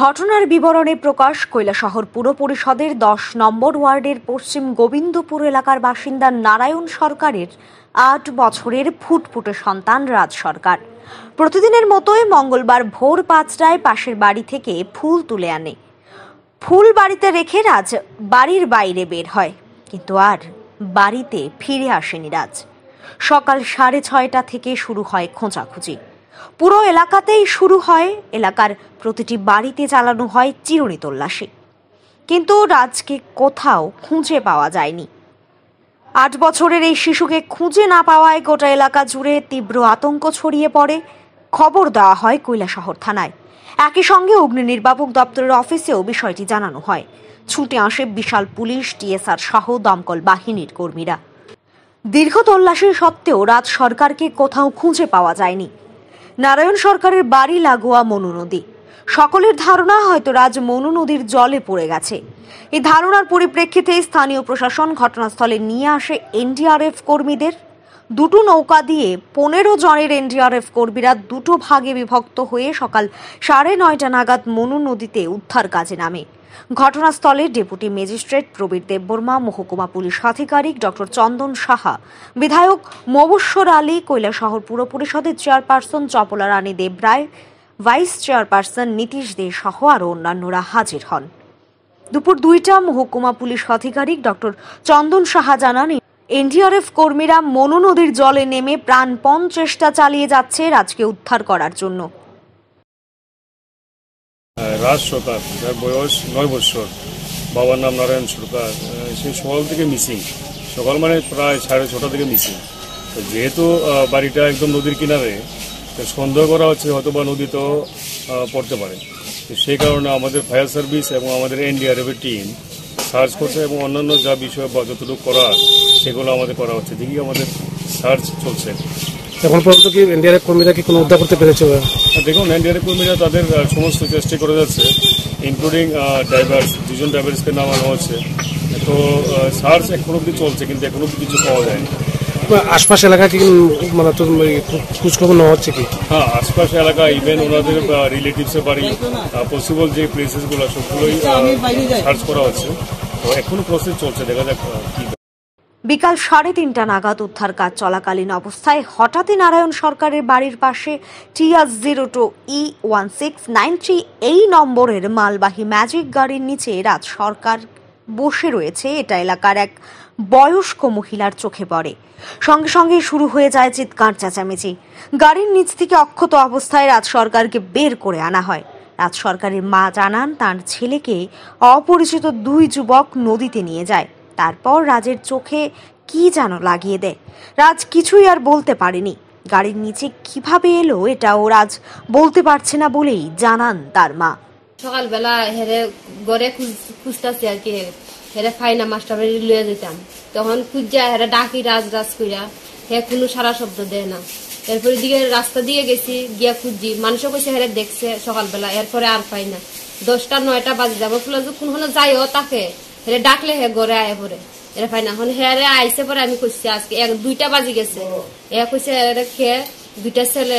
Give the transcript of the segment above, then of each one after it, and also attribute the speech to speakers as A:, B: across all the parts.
A: ঘটনার বিবরণে প্রকাশ কৈলাসহর পুর পরিষদের দশ নম্বর ওয়ার্ডের পশ্চিম গোবিন্দপুর এলাকার বাসিন্দা নারায়ণ সরকারের আট বছরের ফুটফুটে সন্তান রাজ সরকার প্রতিদিনের মতোই মঙ্গলবার ভোর পাঁচটায় পাশের বাড়ি থেকে ফুল তুলে আনে ফুল বাড়িতে রেখে রাজ বাড়ির বাইরে বের হয় কিন্তু আর বাড়িতে ফিরে আসেনি রাজ সকাল সাড়ে ছয়টা থেকে শুরু হয় খোঁজাখুঁজি পুরো এলাকাতেই শুরু হয় এলাকার প্রতিটি বাড়িতে চালানো হয় চিরুনি তল্লাশি কিন্তু রাজকে কোথাও খুঁজে পাওয়া যায়নি আট বছরের এই শিশুকে খুঁজে না পাওয়ায় গোটা এলাকা জুড়ে তীব্র আতঙ্ক ছড়িয়ে পড়ে খবর দেওয়া হয় কৈলাসহর থানায় একই সঙ্গে অগ্নি নির্বাপক দপ্তরের অফিসেও বিষয়টি জানানো হয় ছুটে আসে বিশাল পুলিশ টিএসআর সহ দমকল বাহিনীর কর্মীরা দীর্ঘ তল্লাশি সত্ত্বেও রাজ সরকারকে কোথাও খুঁজে পাওয়া যায়নি নারায়ণ সরকারের বাড়ি লাগোয়া মনু নদী সকলের ধারণা হয়তো রাজ মনু নদীর জলে পড়ে গেছে এই ধারণার পরিপ্রেক্ষিতে স্থানীয় প্রশাসন ঘটনাস্থলে নিয়ে আসে এনডিআরএফ কর্মীদের দুটো নৌকা দিয়ে পনেরো জনের এনডিআরএফ কর্মীরা দুটো ভাগে বিভক্ত হয়ে সকাল সাড়ে নয়টা নাগাদ মনু নদীতে উদ্ধার কাজে নামে ঘটনাস্থলে ডেপুটি ম্যাজিস্ট্রেট প্রবীর দেববর্মা মহকুমা পুলিশ আধিকারিক ডক্টর চন্দন সাহা বিধায়ক মবস্বর আলী কৈলাসহর পুর পরিষদের chairperson Chapala Rani Debroy vice chairperson Nitish Dey সহ আরও অন্যান্যরা হাজির হন দুপুর দুইটা মহকুমা পুলিশ আধিকারিক ডক্টর চন্দন সাহা জানান এনডিআরএফ কর্মীরা মনু নদীর জলে নেমে প্রাণপণ চেষ্টা চালিয়ে যাচ্ছে রাজকে উদ্ধার করার জন্য
B: রাজ সরকার যার বয়স নয় বছর বাবার নাম নারায়ণ সরকার সে সকাল থেকে মিসিং সকাল মানে প্রায় সাড়ে ছটা থেকে মিসিং তো যেহেতু বাড়িটা একদম নদীর কিনারে তো সন্দেহ করা হচ্ছে হয়তো বা তো পড়তে পারে সেই কারণে আমাদের ফায়ার সার্ভিস এবং আমাদের এনডিআরএফের টিম সার্চ করতে এবং অন্যান্য যা বিষয় বা যতটুকু করা সেগুলো আমাদের করা হচ্ছে দেখি আমাদের সার্চ চলছে এখন পর্যন্ত কি এনডিআরএফ কর্মীরা কি কোনো উদ্ধার করতে পেরেছে দেখুন এনডিআরএফ কর্মীরা তাদের সমস্ত চেষ্টাই করে যাচ্ছে ইনক্লুডিং ড্রাইভার্স দুজন ড্রাইভার্সকে নামানো হচ্ছে তো সার্চ এখন অব্দি চলছে কিন্তু এখন অব্দি কিছু পাওয়া যায়নি আশপাশ এলাকা কি মানে তো খোঁজ খবর নেওয়া হচ্ছে কি হ্যাঁ আশপাশ এলাকা ইভেন ওনাদের রিলেটিভসের বাড়ি পসিবল যে প্লেসেসগুলো সবগুলোই সার্চ আচ্ছা, করা হচ্ছে তো এখনো প্রসেস চলছে দেখা
C: যাক কি
A: বিকাল সাড়ে তিনটা নাগাদ উদ্ধার কাজ চলাকালীন অবস্থায় হঠাৎই নারায়ণ সরকারের বাড়ির পাশে TR zero two E one six nine three এই নম্বরের মালবাহী ম্যাজিক গাড়ির নিচে রাজ সরকার বসে রয়েছে এটা এলাকার এক বয়স্ক মহিলার চোখে পড়ে সঙ্গে সঙ্গে শুরু হয়ে যায় চিৎকার চেঁচামেচি গাড়ির নিচ থেকে অক্ষত অবস্থায় রাজ সরকারকে বের করে আনা হয় রাজ সরকারের মা জানান তার ছেলেকে অপরিচিত দুই যুবক নদীতে নিয়ে যায় তারপর রাজের চোখে কি যেন লাগিয়ে দেয় রাজ কিছুই আর বলতে পারেনি গাড়ির নিচে কিভাবে এলো এটাও রাজ বলতে পারছে না বলেই জানান তার মা
C: সকালবেলা হেরে গড়ে খুঁজতেছি আর কি হেরা ফাইনা মাস্টার বাড়ি লইয়া যেতাম তখন খুঁজা হেরা ডাকি রাজ রাজ কইরা হে কোনো সারা শব্দ দেয় না এরপরে দিকে রাস্তা দিয়ে গেছি গিয়া খুঁজি মানুষও কইছে হেরা দেখছে সকালবেলা এরপরে আর পাই না দশটা নয়টা বাজে যাবো ফুলে যে যাই যাইও তাকে হেরে ডাকলে হে ঘরে আয় পরে এরা পাই না এখন হেরে আইসে পরে আমি খুঁজছি আজকে এক দুইটা বাজে গেছে এ কইছে এরা খেয়ে দুইটা ছেলে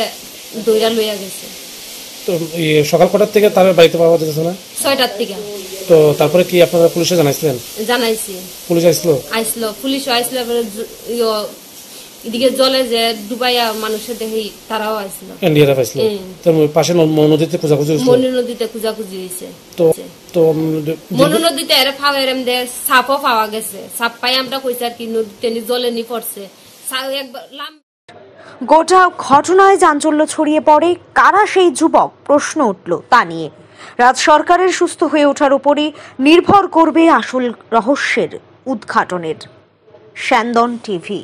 C: দইরা লইয়া গেছে
B: সকাল কটার থেকে তার বাড়িতে পাওয়া যেতেছে না ছয়টার থেকে তো তারপরে কি আপনারা পুলিশে জানাইছিলেন জানাইছি পুলিশ আসলো
C: আসলো পুলিশ আসলো এদিকে জলে যে ডুবাইয়া মানুষের তারাও
B: তো পাশে নদীতে মনু
C: নদীতে খোঁজাখুঁজি হয়েছে
B: তো তো মনু
C: নদীতে এর ফাওয়া এরম দে সাপও পাওয়া গেছে সাপ পাই আমরা কইছি আর কি নদীতে জলে নি পড়ছে একবার
A: গোটা ঘটনায় চাঞ্চল্য ছড়িয়ে পড়ে কারা সেই যুবক প্রশ্ন উঠল তা নিয়ে রাজ সরকারের সুস্থ হয়ে ওঠার উপরই নির্ভর করবে আসল রহস্যের উদ্ঘাটনের স্যান্দন টিভি